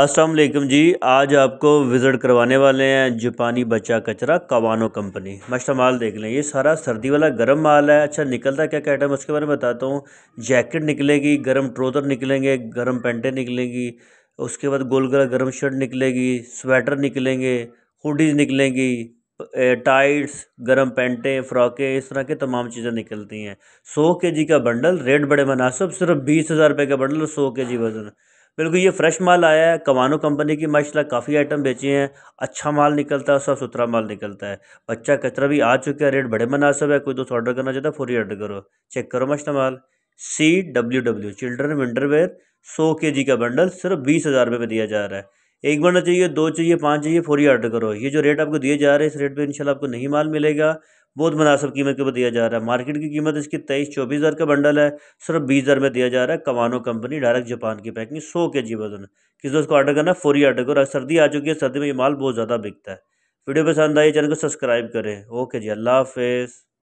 असलम जी आज आपको विज़िट करवाने वाले हैं जापानी बचा कचरा कवानो कंपनी माल देख लें ये सारा सर्दी वाला गर्म माल है अच्छा निकलता क्या क्या आइटम उसके बारे में बताता हूँ जैकेट निकलेगी गर्म ट्रोज़र निकलेंगे गर्म पेंटें निकलेंगी उसके बाद गोल गला गर्म शर्ट निकलेगी स्वेटर निकलेंगे हुडीज़ निकलेंगी टाइट्स गर्म पेंटें फ्रॉकें इस तरह के तमाम चीज़ें निकलती हैं सौ के जी का बंडल रेट बड़े मुनासब सिर्फ बीस हज़ार रुपये का बंडल सौ के जी वज़न बिल्कुल ये फ़्रेश माल आया है कमानो कंपनी की माशाल्लाह काफ़ी आइटम बेचे हैं अच्छा माल निकलता है साफ़ सुथरा माल निकलता है बच्चा कचरा भी आ चुका है रेट बड़े मुनासब है कोई दोस्त ऑर्डर करना चाहता है फोरी ऑर्डर करो चेक करो माशा माल C W W children winterwear सौ के जी का बंडल सिर्फ बीस हज़ार रुपये में दिया जा रहा है एक बंडल चाहिए दो चाहिए पाँच चाहिए फोरी ऑर्डर करो ये जो रेट आपको दिए जा रहे हैं इस रेट पर इनशाला आपको नहीं माल मिलेगा बहुत मुनासब कीमत के ऊपर दिया जा रहा है मार्केट की कीमत इसकी तेईस चौबीस हज़ार का बंडल है सिर्फ बीस हज़ार में दिया जा रहा है कवानो कंपनी डायरेक्ट जापान की पैकिंग सौ के जी वजन किसी दोस्त को ऑर्डर करना फोरी ऑर्डर करो सर्दी आ चुकी है सर्दी में ये माल बहुत ज़्यादा बिकता है वीडियो पसंद आई चैनल को सब्सक्राइब करें ओके जी अल्लाह हाफिज़